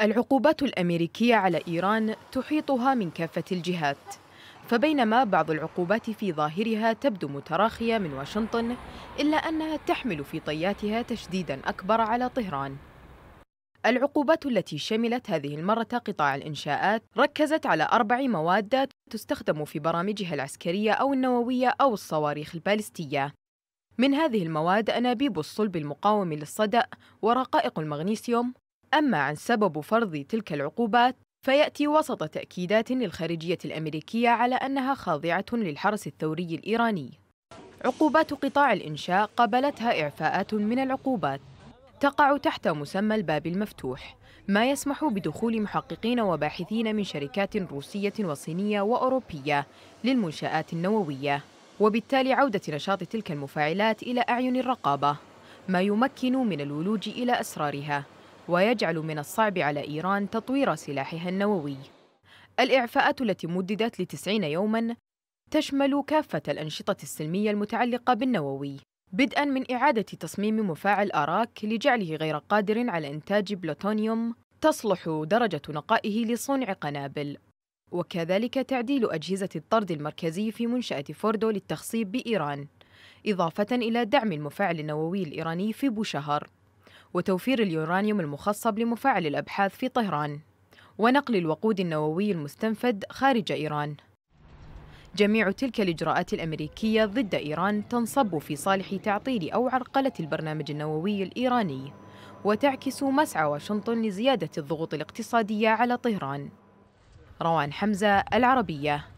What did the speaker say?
العقوبات الامريكيه على ايران تحيطها من كافه الجهات فبينما بعض العقوبات في ظاهرها تبدو متراخيه من واشنطن الا انها تحمل في طياتها تشديدا اكبر على طهران العقوبات التي شملت هذه المرة قطاع الإنشاءات ركزت على أربع مواد تستخدم في برامجها العسكرية أو النووية أو الصواريخ البالستية من هذه المواد أنابيب الصلب المقاوم للصدأ ورقائق المغنيسيوم أما عن سبب فرض تلك العقوبات فيأتي وسط تأكيدات للخارجية الأمريكية على أنها خاضعة للحرس الثوري الإيراني عقوبات قطاع الإنشاء قبلتها إعفاءات من العقوبات تقع تحت مسمى الباب المفتوح ما يسمح بدخول محققين وباحثين من شركات روسية وصينية وأوروبية للمنشآت النووية وبالتالي عودة نشاط تلك المفاعلات إلى أعين الرقابة ما يمكن من الولوج إلى أسرارها ويجعل من الصعب على إيران تطوير سلاحها النووي الإعفاءات التي مددت لتسعين يوماً تشمل كافة الأنشطة السلمية المتعلقة بالنووي بدءا من إعادة تصميم مفاعل أراك لجعله غير قادر على إنتاج بلوتونيوم تصلح درجة نقائه لصنع قنابل وكذلك تعديل أجهزة الطرد المركزي في منشأة فوردو للتخصيب بإيران إضافة إلى دعم المفاعل النووي الإيراني في بوشهر وتوفير اليورانيوم المخصب لمفاعل الأبحاث في طهران ونقل الوقود النووي المستنفد خارج إيران جميع تلك الإجراءات الأمريكية ضد إيران تنصب في صالح تعطيل أو عرقلة البرنامج النووي الإيراني وتعكس مسعى واشنطن لزيادة الضغوط الاقتصادية على طهران روان حمزة العربية